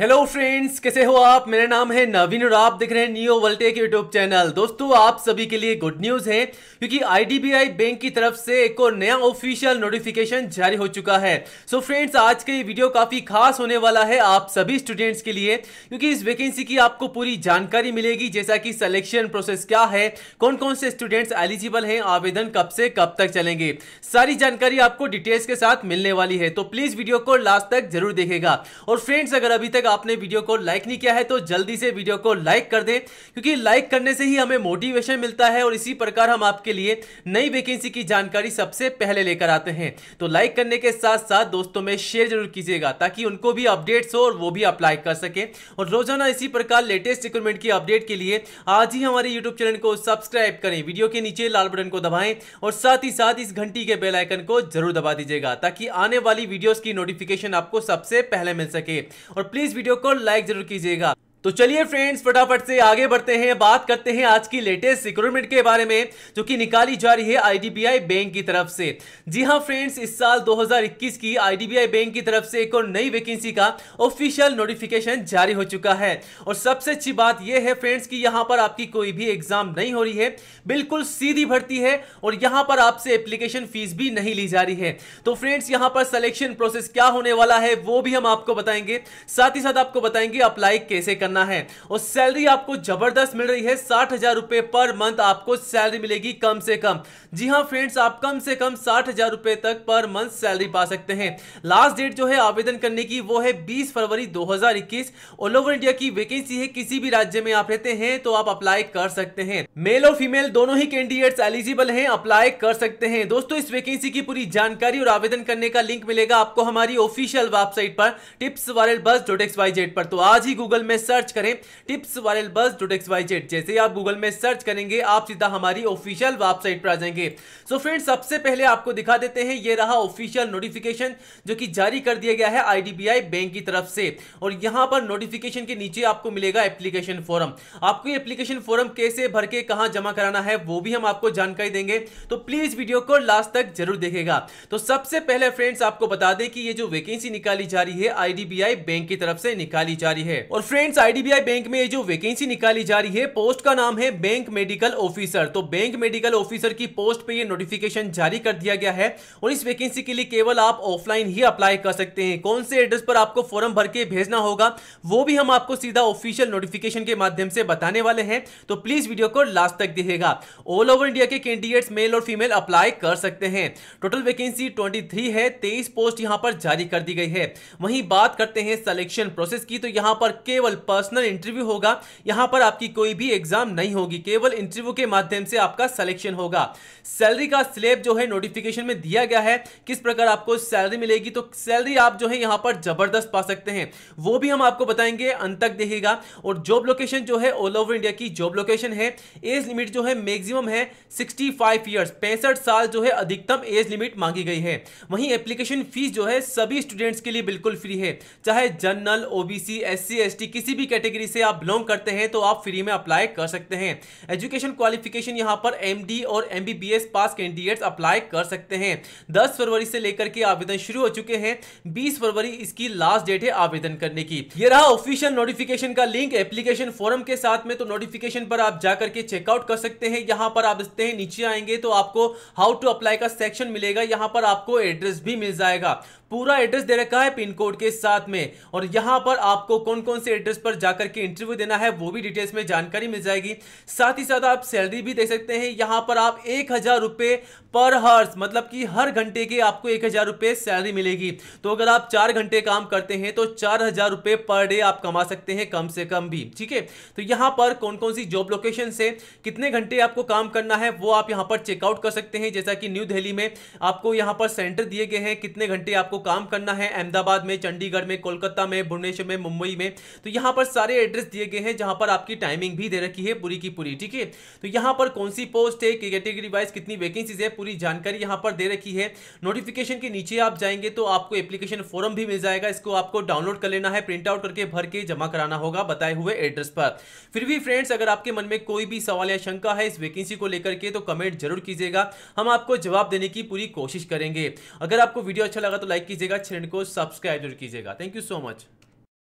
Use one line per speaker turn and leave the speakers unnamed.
hello friends कैसे हो आप मेरा नाम है नवीन और आप देख रहे हैं नियो के यूट्यूब चैनल दोस्तों आप सभी के लिए गुड न्यूज़ है क्योंकि आईडीबीआई बैंक की तरफ से एक और नया ऑफिशियल नोटिफिकेशन जारी हो चुका है सो so फ्रेंड्स आज का ये वीडियो काफ़ी खास होने वाला है आप सभी स्टूडेंट्स के लिए क्योंकि इस वैकेंसी की आपको पूरी जानकारी मिलेगी जैसा कि सलेक्शन प्रोसेस क्या है कौन कौन से स्टूडेंट्स एलिजिबल है आवेदन कब से कब तक चलेंगे सारी जानकारी आपको डिटेल्स के साथ मिलने वाली है तो प्लीज़ वीडियो को लास्ट तक जरूर देखेगा और फ्रेंड्स अगर अभी तक तक आपने वीडियो को लाइक नहीं किया है तो जल्दी से वीडियो को लाइक कर दें क्योंकि लाइक करने से ही हमें मोटिवेशन मिलता है और इसी प्रकार हम आपके लिए नई वैकेंसी की जानकारी सबसे पहले लेकर आते हैं तो लाइक करने के साथ साथ दोस्तों में शेयर जरूर कीजिएगा ताकि उनको भी अपडेट्स हो और वो भी अप्लाई कर सके और रोजाना इसी प्रकार लेटेस्ट रिक्रूटमेंट की अपडेट के लिए आज ही हमारे यूट्यूब चैनल को सब्सक्राइब करें वीडियो के नीचे लाल बटन को दबाएं और साथ ही साथ इस घंटी के बेल आइकन को जरूर दबा दीजिएगा ताकि आने वाली वीडियोस की नोटिफिकेशन आपको सबसे पहले मिल सके और प्लीज वीडियो को लाइक जरूर कीजिएगा तो चलिए फ्रेंड्स फटाफट से आगे बढ़ते हैं बात करते हैं आज की लेटेस्ट रिक्रूटमेंट के बारे में जो कि निकाली जा रही है आईडीबीआई बैंक की तरफ से जी हाँ फ्रेंड्स इस साल 2021 की आईडीबीआई बैंक की तरफ से एक और नई वैकेंसी का ऑफिशियल नोटिफिकेशन जारी हो चुका है और सबसे अच्छी बात यह है फ्रेंड्स की यहाँ पर आपकी कोई भी एग्जाम नहीं हो रही है बिल्कुल सीधी भर्ती है और यहाँ पर आपसे एप्लीकेशन फीस भी नहीं ली जा रही है तो फ्रेंड्स यहाँ पर सिलेक्शन प्रोसेस क्या होने वाला है वो भी हम आपको बताएंगे साथ ही साथ आपको बताएंगे अप्लाई कैसे करना करना है और सैलरी आपको जबरदस्त मिल रही है साठ हजार रुपए पर मंथ आपको सैलरी मिलेगी कम से कम जी हाँ फ्रेंड्स आप कम से कम साठ हजार रुपए तक पर मंथ सैलरी पा सकते हैं लास्ट डेट जो है आवेदन करने की वो है बीस फरवरी दो हजार इक्कीस ऑल ओवर इंडिया की वैकेंसी है किसी भी राज्य में आप रहते हैं तो आप अप्लाई कर सकते हैं मेल और फीमेल दोनों ही कैंडिडेट एलिजिबल है अप्लाई कर सकते हैं दोस्तों इस वैकेंसी की पूरी जानकारी और आवेदन करने का लिंक मिलेगा आपको हमारी ऑफिशियल वेबसाइट पर tips viral bus dot X Y Z पर तो आज ही गूगल में सर्च सर्च करें tips viral bus dot X Y Z जैसे आप गूगल में सर्च करेंगे आप सीधा हमारी ऑफिशियल वेबसाइट पर आ जाएंगे सो so फ्रेंड्स सबसे पहले आपको दिखा देते हैं ये रहा ऑफिशियल नोटिफिकेशन जो कि जारी कर दिया गया है आईडीबीआई बैंक की तरफ से और यहाँ पर नोटिफिकेशन के नीचे आपको मिलेगा एप्लीकेशन फॉरम आपको ये एप्लीकेशन फॉरम कैसे भर के कहाँ जमा कराना है वो भी हम आपको जानकारी देंगे तो प्लीज वीडियो को लास्ट तक जरूर देखेगा तो सबसे पहले फ्रेंड्स आपको बता दें कि ये जो वैकेंसी निकाली जा रही है आईडीबीआई बैंक की तरफ से निकाली जा रही है और फ्रेंड्स आई आईडीबीआई बैंक में ये जो वैकेंसी निकाली जा रही है पोस्ट का नाम है बैंक मेडिकल ऑफिसर तो बैंक मेडिकल ऑफिसर की पोस्ट पे ये नोटिफिकेशन जारी कर दिया गया है और इस वैकेंसी के लिए केवल आप ऑफलाइन ही अप्लाई कर सकते हैं कौन से एड्रेस पर आपको फॉर्म भर के भेजना होगा वो भी हम आपको सीधा ऑफिशियल नोटिफिकेशन के माध्यम से बताने वाले हैं तो प्लीज वीडियो को लास्ट तक दिखेगा ऑल ओवर इंडिया के कैंडिडेट्स मेल और फीमेल अप्लाई कर सकते हैं टोटल वैकेंसी ट्वेंटी है तेईस पोस्ट यहाँ पर जारी कर दी गई है वहीं बात करते हैं सलेक्शन प्रोसेस की तो यहाँ पर केवल पर्सनल इंटरव्यू होगा यहां पर आपकी कोई भी एग्जाम नहीं होगी केवल इंटरव्यू के माध्यम से आपका सिलेक्शन होगा सैलरी का स्लेब जो है नोटिफिकेशन में दिया गया है किस प्रकार आपको सैलरी मिलेगी तो सैलरी आप जो है यहां पर जबरदस्त पा सकते हैं वो भी हम आपको बताएंगे अंत तक देखेगा और जॉब लोकेशन जो है ऑल ओवर इंडिया की जॉब लोकेशन है एज लिमिट जो है मैक्सिमम है 65 फाइव ईयर पैंसठ साल जो है अधिकतम एज लिमिट मांगी गई है वहीं एप्लीकेशन फीस जो है सभी स्टूडेंट्स के लिए बिल्कुल फ्री है चाहे जनरल ओबीसी एस सी किसी भी कैटेगरी से आप बिलोंग करते हैं तो आप फ्री में अप्लाई कर सकते हैं एजुकेशन क्वालिफिकेशन यहाँ पर एम और एम पास कैंडिडेट्स अप्लाई कर सकते हैं दस फरवरी से लेकर के आवेदन शुरू हो चुके हैं बीस फरवरी इसकी लास्ट डेट है आवेदन करने की ये रहा ऑफिशियल नोटिफिकेशन का लिंक एप्लीकेशन फॉर्म के साथ में तो नोटिफिकेशन पर आप जाकर के चेकआउट कर सकते हैं यहाँ पर आप देखते हैं नीचे आएंगे तो आपको हाउ टू अप्लाई का सेक्शन मिलेगा यहाँ पर आपको एड्रेस भी मिल जाएगा पूरा एड्रेस दे रखा है पिन कोड के साथ में और यहाँ पर आपको कौन कौन से एड्रेस पर जाकर के इंटरव्यू देना है वो भी डिटेल्स में जानकारी मिल जाएगी साथ ही साथ आप सैलरी भी दे सकते हैं यहाँ पर आप एक हज़ार रुपए पर हर्स मतलब कि हर घंटे के आपको एक हज़ार रुपए सैलरी मिलेगी तो अगर आप चार घंटे काम करते हैं तो चार हज़ार रुपए पर डे आप कमा सकते हैं कम से कम भी ठीक है तो यहाँ पर कौन कौन सी जॉब लोकेशन से कितने घंटे आपको काम करना है वो आप यहाँ पर चेकआउट कर सकते हैं जैसा कि न्यू दिल्ली में आपको यहाँ पर सेंटर दिए गए हैं कितने घंटे आपको काम करना है अहमदाबाद में चंडीगढ़ में कोलकाता में भुवनेश्वर में मुंबई में तो यहाँ पर सारे एड्रेस दिए गए हैं जहाँ पर आपकी टाइमिंग भी दे रखी है पूरी की पूरी ठीक है तो यहाँ पर कौन सी पोस्ट है कैटेगरी वाइज कितनी वैकेंसीज है पूरी जानकारी यहाँ पर दे रखी है नोटिफिकेशन के नीचे आप जाएंगे तो आपको एप्लीकेशन फॉर्म भी मिल जाएगा इसको आपको डाउनलोड कर लेना है प्रिंट आउट करके भर के जमा कराना होगा बताए हुए एड्रेस पर फिर भी फ्रेंड्स अगर आपके मन में कोई भी सवाल या शंका है इस वैकेंसी को लेकर के तो कमेंट जरूर कीजिएगा हम आपको जवाब देने की पूरी कोशिश करेंगे अगर आपको वीडियो अच्छा लगा तो लाइक कीजिएगा चैनल को सब्सक्राइब जरूर कीजिएगा थैंक यू सो मच